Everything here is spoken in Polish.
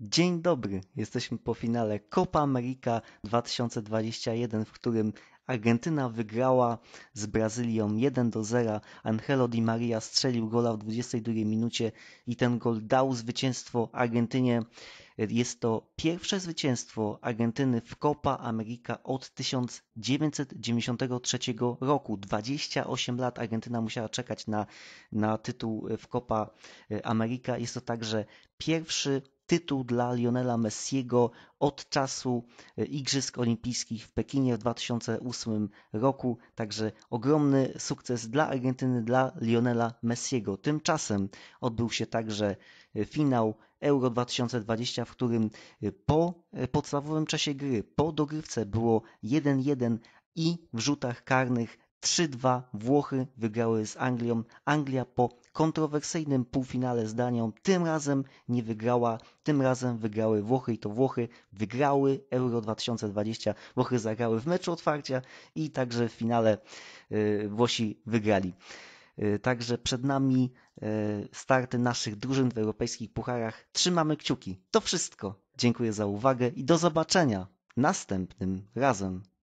Dzień dobry, jesteśmy po finale Copa America 2021, w którym Argentyna wygrała z Brazylią 1 do 0. Angelo Di Maria strzelił gola w 22 minucie i ten gol dał zwycięstwo Argentynie. Jest to pierwsze zwycięstwo Argentyny w Copa America od 1993 roku. 28 lat Argentyna musiała czekać na, na tytuł w Copa America. Jest to także pierwszy tytuł dla Lionela Messiego od czasu e, Igrzysk Olimpijskich w Pekinie w 2008 roku. Także ogromny sukces dla Argentyny, dla Lionela Messiego. Tymczasem odbył się także e, finał Euro 2020, w którym e, po podstawowym czasie gry, po dogrywce było 1-1 i w rzutach karnych 3-2 Włochy wygrały z Anglią. Anglia po kontrowersyjnym półfinale z Danią tym razem nie wygrała, tym razem wygrały Włochy i to Włochy wygrały Euro 2020. Włochy zagrały w meczu otwarcia i także w finale y, Włosi wygrali. Y, także przed nami y, starty naszych drużyn w europejskich pucharach. Trzymamy kciuki. To wszystko. Dziękuję za uwagę i do zobaczenia następnym razem.